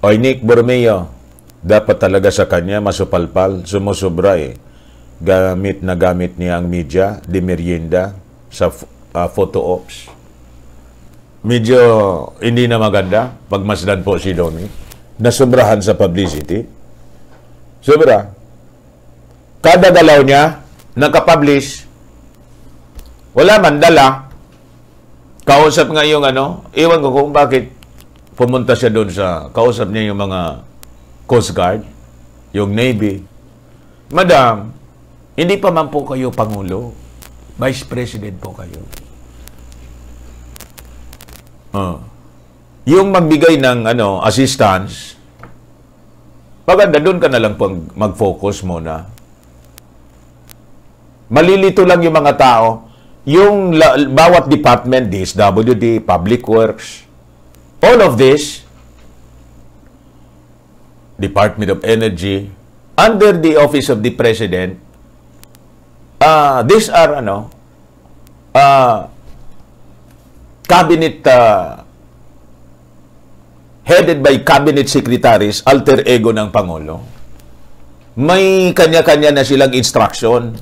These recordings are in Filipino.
O Nick Bormeo, dapat talaga sa kanya masupalpal, sumusobra eh. Gamit na gamit niya ang media, di merienda, sa uh, photo ops. Medyo hindi na maganda pagmasdan po si Domi. Nasobrahan sa publicity. Sobra. Kada galaw niya, nakapublish. Wala man dala. Kausap nga yung ano, iwan ko kung bakit pumunta siya doon sa, kausap niya yung mga Coast Guard, yung Navy. Madam, hindi pa man po kayo Pangulo. Vice President po kayo. Uh, yung magbigay ng ano assistance, paganda, doon ka na lang pang mag-focus muna. Malilito lang yung mga tao. Yung la, bawat department, DSWD, Public Works, All of this, Department of Energy, under the Office of the President, uh, these are ano, uh, cabinet uh, headed by cabinet secretaries, alter ego ng Pangulo. May kanya-kanya na silang instruction.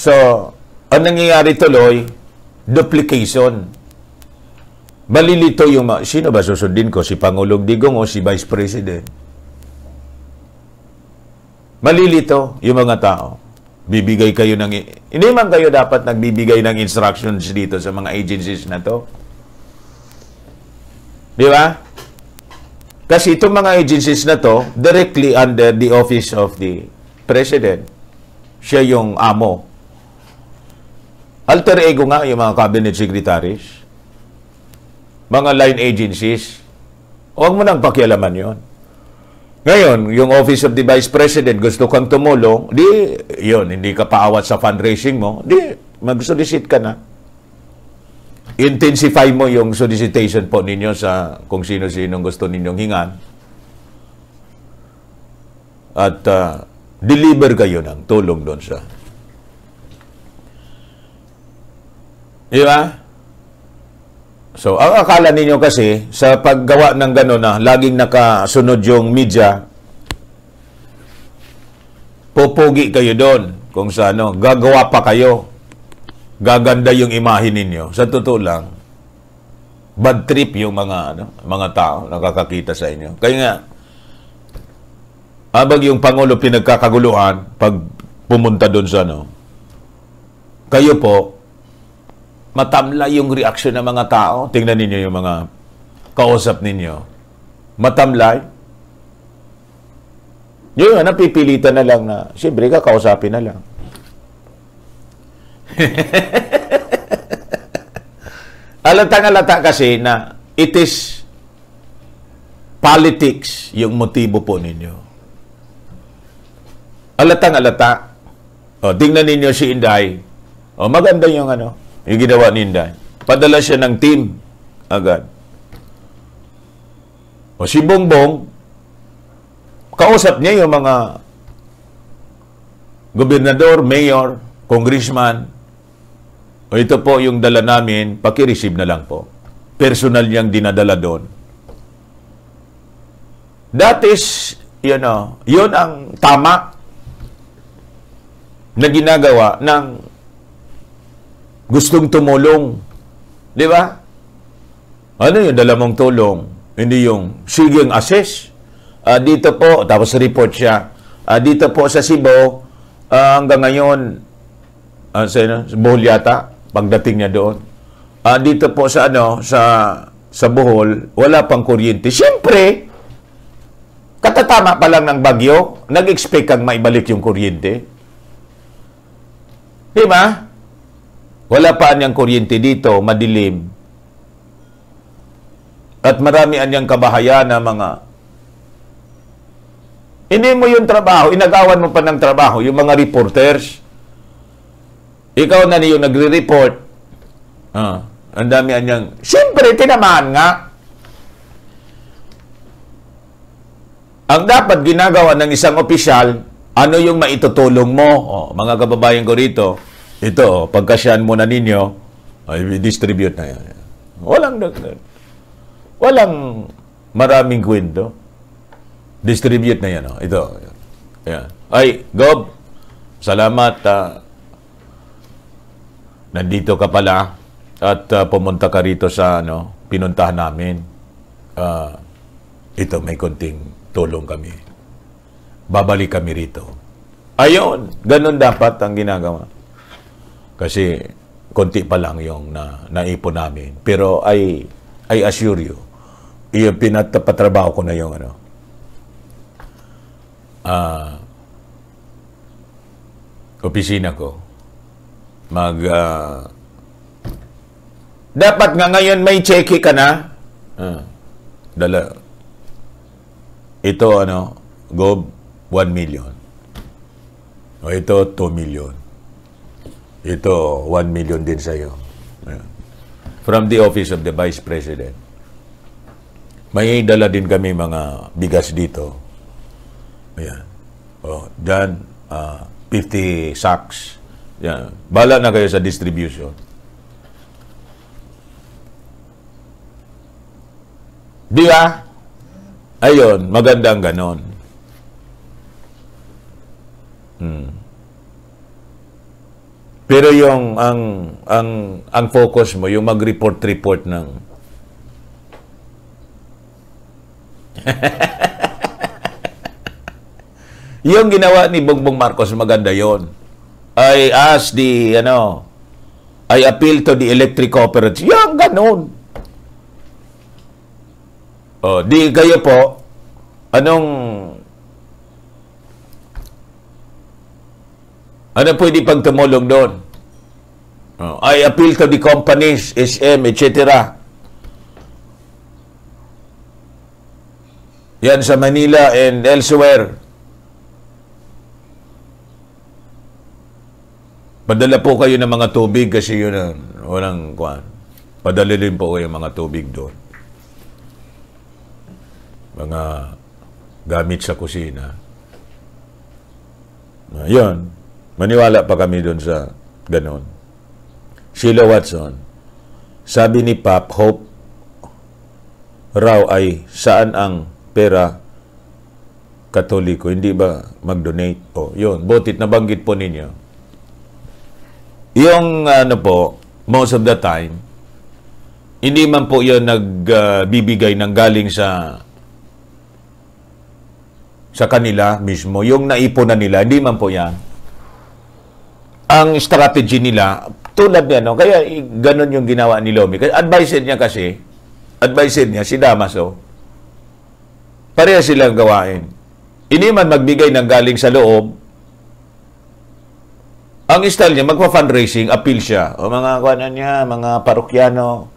So, ang nangyayari tuloy, duplication Malilito yung mga, sino ba susundin ko? Si Pangulong Digong o si Vice President? Malilito yung mga tao. Bibigay kayo ng, hindi man kayo dapat nagbibigay ng instructions dito sa mga agencies na to. Di ba? Kasi itong mga agencies na to, directly under the office of the President. Siya yung amo. Alter ego nga yung mga cabinet secretaries mga line agencies, huwag mo nang pakialaman yon. Ngayon, yung Office of the Vice President gusto kang tumulong, di, yon hindi ka paawat sa fundraising mo, di, mag-solicit ka na. Intensify mo yung solicitation po ninyo sa kung sino-sinong gusto ninyong hingan. At uh, deliver kayo ng tulong doon sa. Di So, ang akala ninyo kasi, sa paggawa ng gano'n na laging nakasunod yung media, popogi kayo doon kung sa ano, gagawa pa kayo. Gaganda yung imahe ninyo. Sa totoo lang, bad trip yung mga ano, mga tao nakakakita sa inyo. Kaya nga, abag yung Pangulo pinagkakaguluhan pag pumunta doon sa ano, kayo po, matamlay yung reaction ng mga tao. Tingnan ninyo yung mga kausap ninyo. Matamlay. Yun nga, napipilitan na lang na, siyempre ka, kausapin na lang. Alatang-alata kasi na it is politics yung motibo po ninyo. Alatang-alata. O, tingnan ninyo si Inday. O, maganda yung ano, yung ginawa ni Inday. Padala siya ng team agad. O si Bongbong, kausap niya yung mga gobernador, mayor, congressman, o ito po yung dala namin, pakireceive na lang po. Personal niyang dinadala doon. That is, you know, yun ang tama na ginagawa ng gustong tumulong. Di ba? Ano yung dalamang tulong? Hindi yung sige yung assist. Uh, ah, dito po, tapos report siya. Uh, dito po sa Cebu, uh, hanggang ngayon, uh, sa, ano, sa Bohol yata, pagdating niya doon. Uh, dito po sa ano, sa sa Bohol, wala pang kuryente. Siyempre, katatama pa lang ng bagyo, nag-expect kang maibalik yung kuryente. Di ba? Wala pa anyang kuryente dito, madilim. At marami anyang kabahayan na mga hindi mo yung trabaho, inagawan mo pa ng trabaho, yung mga reporters. Ikaw na niyo nagre-report. Ah, ang dami anyang, siyempre, tinamaan nga. Ang dapat ginagawa ng isang opisyal, ano yung maitutulong mo? Oh, mga kababayan ko rito, ito, pagkasyan mo na ninyo, i distribute na yan. Walang, walang maraming kwento. Distribute na yan. Oh. Ito. Yan. Ay, Gob, salamat. Uh, nandito ka pala ah. at uh, pumunta ka rito sa ano, pinuntahan namin. Uh, ito, may konting tulong kami. Babalik kami rito. Ayun, ganun dapat ang ginagawa. Kasi konti pa lang yung na, naipon namin. Pero I, I assure you, yung pinatapatrabaho ko na yung ano, uh, opisina ko. Mag, uh, dapat nga ngayon may cheque ka na. Uh, dala. Ito ano, go 1 million. O ito 2 million. Ito, 1 million din sa'yo. Yeah. From the office of the Vice President. May dala din kami mga bigas dito. Ayan. Oh, dyan, uh, ah, 50 sacks. Yan. Bala na kayo sa distribution. Di ba? Ayun, maganda ang ganon. Hmm. Pero yung ang ang ang focus mo yung mag-report report ng Yung ginawa ni Bongbong Marcos maganda yon. I ask the ano I appeal to the electric cooperative. Yung ganun. Oh, di kayo po anong Ano pwede pang tumulong doon? Oh, I appeal to the companies, SM, etc. Yan sa Manila and elsewhere. Padala po kayo ng mga tubig kasi yun ang walang kuan. Padala rin po kayo mga tubig doon. Mga gamit sa kusina. Ayan. Maniwala pa kami doon sa ganon. Sheila Watson, sabi ni Pop Hope raw ay saan ang pera katoliko, hindi ba mag-donate? O, yun, botit nabanggit po ninyo. Yung ano po, most of the time, hindi man po yun nagbibigay uh, ng galing sa sa kanila mismo. Yung naipon na nila, hindi man po yan ang strategy nila, tulad niya, no? kaya eh, ganun yung ginawa ni Lomi. Advised niya kasi, advised niya si Damaso, oh. pareha silang gawain. Hindi man magbigay ng galing sa loob, ang style niya, magpa-fundraising, appeal siya. O mga kwanan niya, mga parokyano,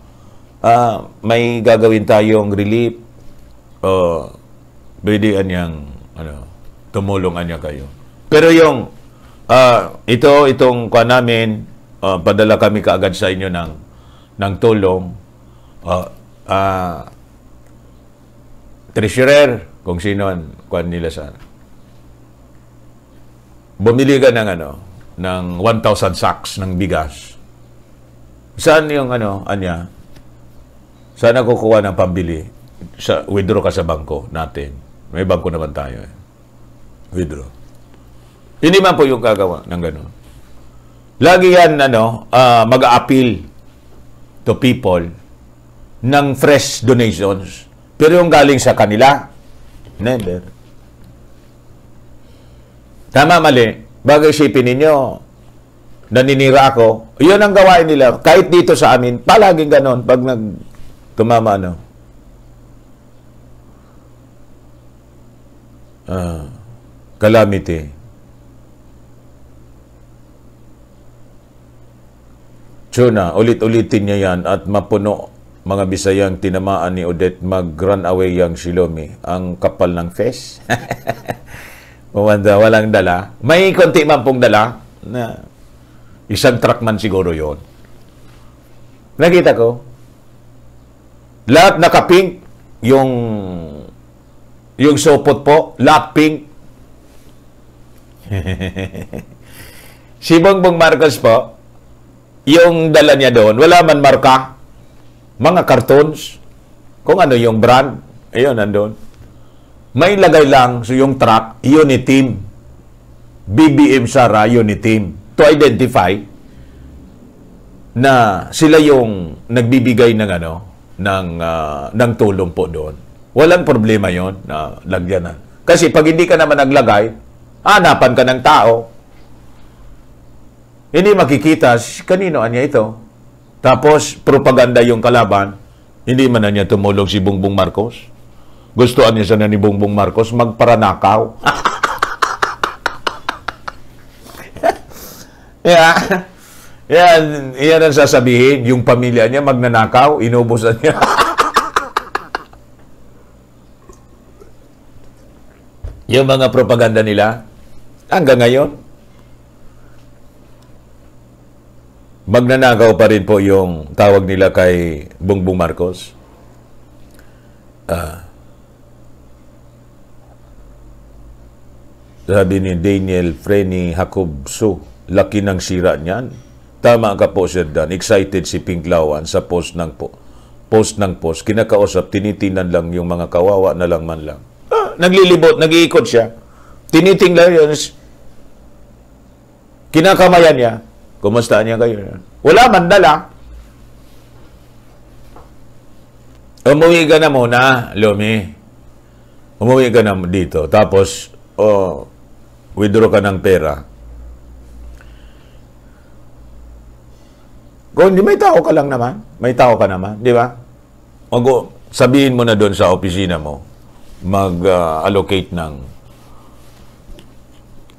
ah, may gagawin tayong relief. O, pwede anyang, ano, tumulong anya kayo. Pero yung uh, ito, itong kwa namin, uh, padala kami kaagad sa inyo ng, ng tulong. Uh, uh, treasurer, kung sino ang kwan nila sa Bumili ka ng ano, ng 1,000 sacks ng bigas. Saan yung ano, anya? Sana kukuha ng pambili. Sa, withdraw ka sa bangko natin. May bangko naman tayo. Eh. Withdraw. Hindi man po yung gagawa ng ganun. Lagi yan ano, uh, ah, mag-appeal to people ng fresh donations. Pero yung galing sa kanila, never. Tama, mali. Bagay isipin ninyo, naninira ako. Yun ang gawain nila. Kahit dito sa amin, palaging ganon pag nag tumama ano. Uh, calamity. Tuna, ulit-ulitin niya yan at mapuno mga Bisayang tinamaan ni Odette mag-run away yang Shilomi. Ang kapal ng face. Umanda, walang dala. May konti man pong dala. Na isang truck man siguro yon. Nakita ko. Lahat naka-pink. Yung yung sopot po, lahat pink. si Bongbong Marcos po, yung dala niya doon, wala man marka, mga cartons, kung ano yung brand, ayun, nandun. May lagay lang so yung truck, Uniteam. BBM Sara Uniteam to identify na sila yung nagbibigay ng ano ng uh, ng tulong po doon. Walang problema 'yon na lagyan na. Kasi pag hindi ka naman naglagay, hanapan ka ng tao hindi makikita kanino niya ito. Tapos propaganda yung kalaban. Hindi man na niya tumulong si Bungbong Marcos. Gustoan niya sana ni Bungbong Marcos magparanakaw. yeah. Yan, yan ang sasabihin. Yung pamilya niya magnanakaw, inubusan niya. yung mga propaganda nila, hanggang ngayon, magnanagaw pa rin po yung tawag nila kay Bongbong Marcos. Uh, sabi ni Daniel Freni Hakubso, laki ng sira niyan. Tama ka po, Sir Dan. Excited si Pinklawan sa post ng po. Post ng post. Kinakausap, tinitinan lang yung mga kawawa na lang man lang. Ah, naglilibot, nag-iikot siya. Tinitingnan yun. Kinakamayan niya Kumusta niya kayo? Wala man dala. Umuwi ka na muna, Lumi. Umuwi ka na dito. Tapos, oh, withdraw ka ng pera. Kung hindi, may tao ka lang naman. May tao ka naman, di ba? Mag sabihin mo na doon sa opisina mo, mag-allocate ah, uh, ng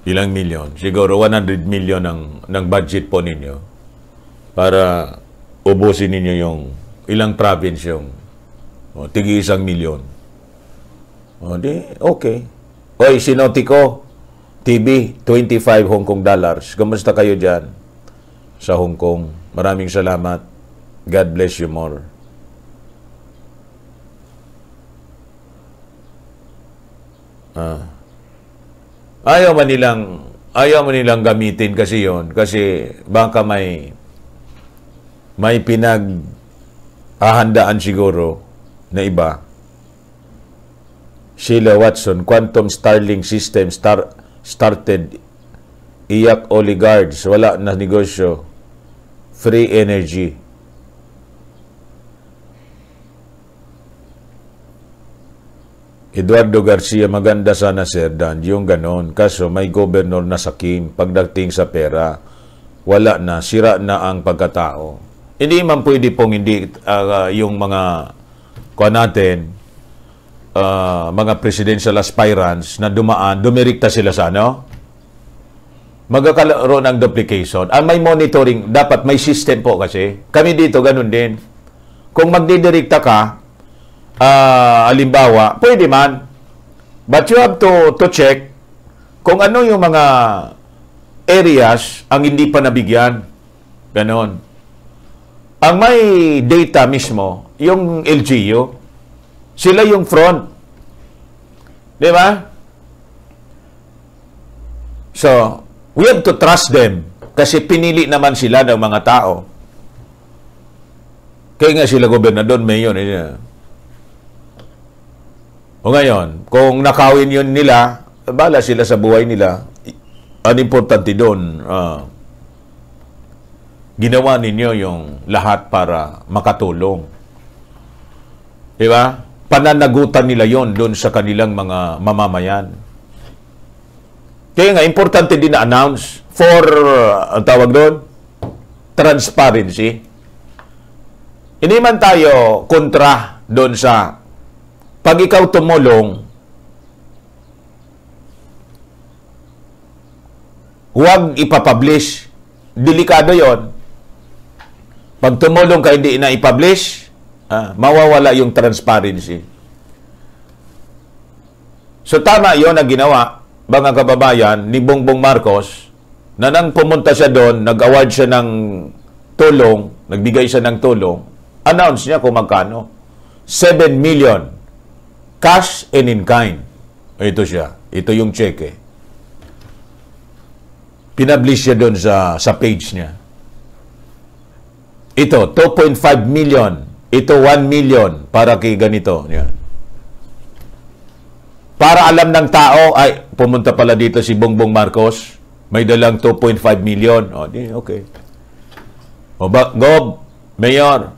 Ilang milyon? Siguro 100 milyon ng, ng budget po ninyo para ubusin ninyo yung ilang province yung oh, tigi isang milyon. O, oh, di, okay. Oy, sinoti ko, TV, 25 Hong Kong dollars. Kamusta kayo dyan sa Hong Kong? Maraming salamat. God bless you more. Ah. Ayaw man nilang ayaw man nilang gamitin kasi yon kasi baka may may pinag ahandaan siguro na iba. Sheila Watson, Quantum Starlink System star, started iyak oligarchs, wala na negosyo, free energy. Eduardo Garcia, maganda sana Sir Dan, yung ganon. Kaso may governor na sa Kim, pagdating sa pera, wala na, sira na ang pagkatao. Hindi man pwede pong hindi uh, yung mga kuha natin, uh, mga presidential aspirants na dumaan, dumirikta sila sa ano? Magkakaroon ng duplication. Ang may monitoring, dapat may system po kasi. Kami dito, ganun din. Kung magdidirekta ka, uh, ah, alimbawa, pwede man. But you have to, to check kung ano yung mga areas ang hindi pa nabigyan. Ganon. Ang may data mismo, yung LGU, sila yung front. Di ba? So, we have to trust them kasi pinili naman sila ng mga tao. Kaya nga sila gobernador, mayor, yun. Eh. O ngayon, kung nakawin yun nila, bala sila sa buhay nila. Ang importante doon, uh, ginawa ninyo yung lahat para makatulong. Di ba? Pananagutan nila yon doon sa kanilang mga mamamayan. Kaya nga, importante din na-announce for, ang tawag doon, transparency. Hindi man tayo kontra doon sa pag ikaw tumulong, huwag ipapublish. Delikado yon. Pag tumulong ka hindi na ipublish, ah, mawawala yung transparency. So tama yon na ginawa, mga kababayan, ni Bongbong Marcos, na nang pumunta siya doon, nag-award siya ng tulong, nagbigay siya ng tulong, announce niya kung magkano. 7 million Cash and in kind. Ito siya. Ito yung cheque. Eh. Pinablish siya doon sa, sa page niya. Ito, 2.5 million. Ito, 1 million para kay ganito. Yan. Para alam ng tao, ay, pumunta pala dito si Bongbong Marcos. May dalang 2.5 million. O, di, okay. O, ba, Gob, Mayor,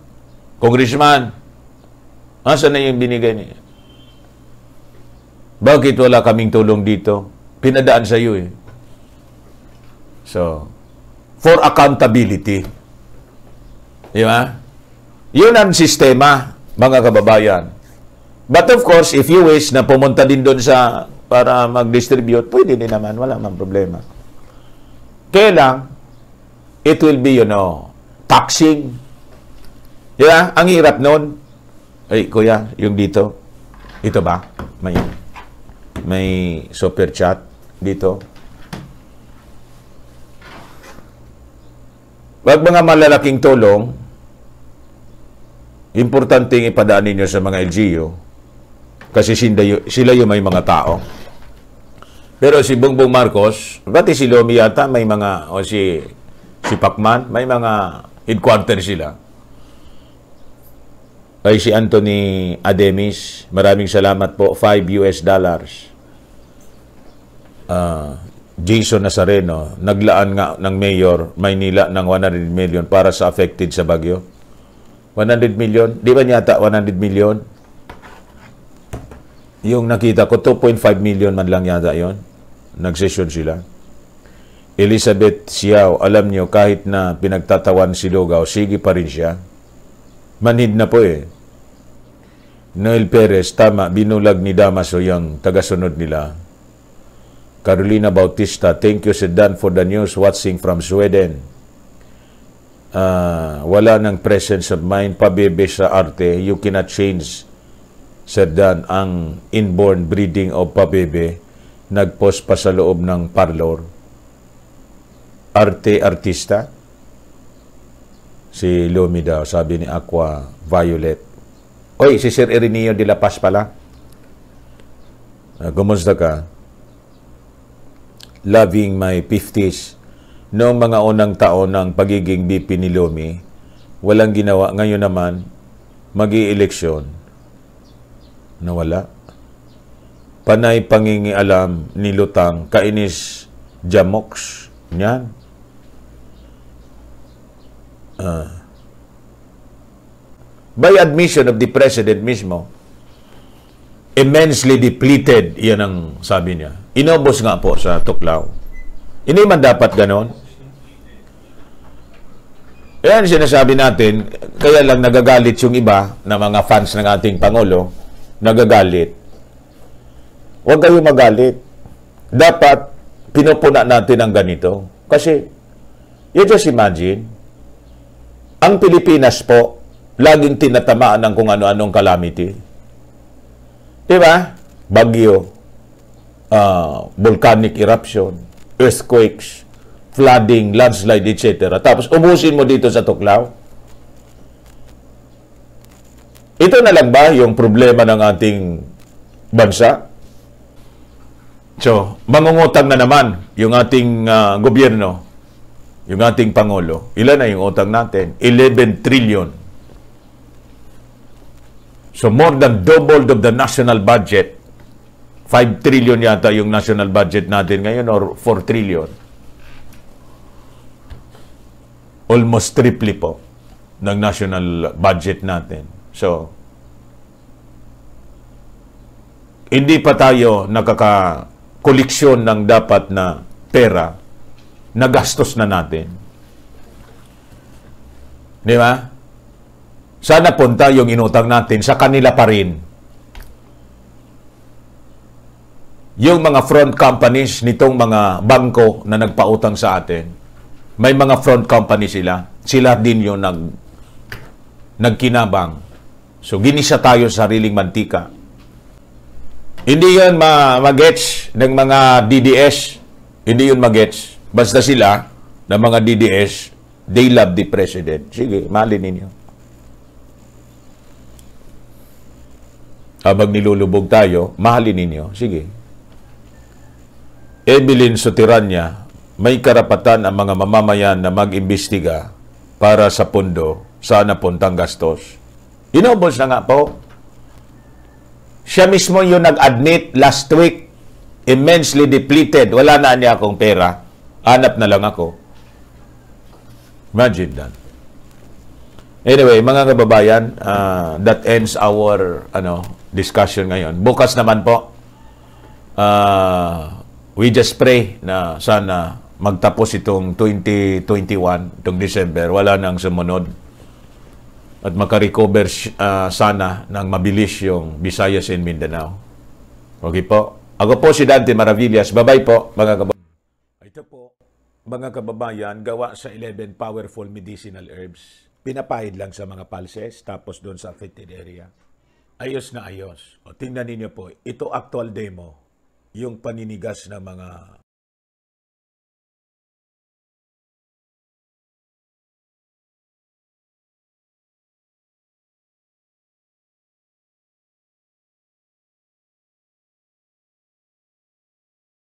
Congressman, asan na yung binigay niya? Bakit wala kaming tulong dito? Pinadaan sa iyo eh. So, for accountability. Di ba? Yun ang sistema, mga kababayan. But of course, if you wish na pumunta din doon sa para mag-distribute, pwede din naman. Wala mang problema. Kaya lang, it will be, you know, taxing. Di ba? Ang hirap noon. Ay, kuya, yung dito. Ito ba? May may super chat dito. Wag mga malalaking tulong, importante ipadaan ninyo sa mga LGU kasi sila yung may mga tao. Pero si Bongbong Marcos, pati si Lomi yata may mga, o si, si Pacman, may mga headquarters sila. Ay si Anthony Ademis, maraming salamat po, 5 US dollars uh, Jason Nazareno, naglaan nga ng mayor Maynila ng 100 million para sa affected sa bagyo. 100 million? Di ba niyata 100 million? Yung nakita ko, 2.5 million man lang yata yon. Nagsession sila. Elizabeth Siao, alam niyo, kahit na pinagtatawan si Lugao, sige pa rin siya. Manhid na po eh. Noel Perez, tama, binulag ni Damaso yung tagasunod nila Carolina Bautista. Thank you si Dan for the news watching from Sweden. Uh, wala ng presence of mind, pabebe sa arte, you cannot change, Sir Dan, ang inborn breeding of pabebe. Nagpost pa sa loob ng parlor. Arte-artista? Si Lumi daw, sabi ni Aqua Violet. Oy, si Sir Irineo de la Paz pala. Uh, ah, gumusta ka? loving my 50s. Noong mga unang taon ng pagiging BP ni Lumi, walang ginawa. Ngayon naman, mag eleksyon Nawala. Panay pangingialam ni Lutang, kainis Jamox. Yan. Uh, ah. by admission of the president mismo, immensely depleted, yan ang sabi niya. Inobos nga po sa Tuklaw. Hindi man dapat ganon. Yan sinasabi natin, kaya lang nagagalit yung iba na mga fans ng ating Pangulo, nagagalit. Huwag kayo magalit. Dapat pinupuna natin ang ganito. Kasi, you just imagine, ang Pilipinas po, laging tinatamaan ng kung ano-anong calamity Di ba? Bagyo, uh, volcanic eruption, earthquakes, flooding, landslide, etc. Tapos ubusin mo dito sa Tuklaw. Ito na lang ba yung problema ng ating bansa? So, mangungutang na naman yung ating uh, gobyerno, yung ating Pangulo. Ilan na yung utang natin? 11 trillion. So more than doubled of the national budget. 5 trillion yata yung national budget natin ngayon or 4 trillion. Almost triple po ng national budget natin. So, hindi pa tayo nakaka nakakakoleksyon ng dapat na pera na gastos na natin. Di ba? Saan napunta yung inutang natin? Sa kanila pa rin. Yung mga front companies nitong mga bangko na nagpautang sa atin, may mga front company sila. Sila din yung nag, nagkinabang. So, ginisa tayo sa sariling mantika. Hindi yun ma- magets ng mga DDS. Hindi yun magets. Basta sila, ng mga DDS, they love the president. Sige, mali ninyo. habang ah, nilulubog tayo, mahalin ninyo. Sige. Evelyn Sotiranya, may karapatan ang mga mamamayan na mag-imbestiga para sa pondo sa napuntang gastos. Inubos na nga po. Siya mismo yung nag-admit last week, immensely depleted. Wala na niya akong pera. Hanap na lang ako. Imagine that. Anyway, mga kababayan, uh, that ends our ano discussion ngayon. Bukas naman po, uh, we just pray na sana magtapos itong 2021, itong December, wala nang sumunod. At makarecover uh, sana ng mabilis yung Visayas and Mindanao. Okay po. Ako po si Dante Maravillas. Bye-bye po, mga kababayan. Ito po, mga kababayan, gawa sa 11 powerful medicinal herbs pinapahid lang sa mga pulses, tapos doon sa affected area. Ayos na ayos. O, tingnan ninyo po, ito actual demo, yung paninigas ng mga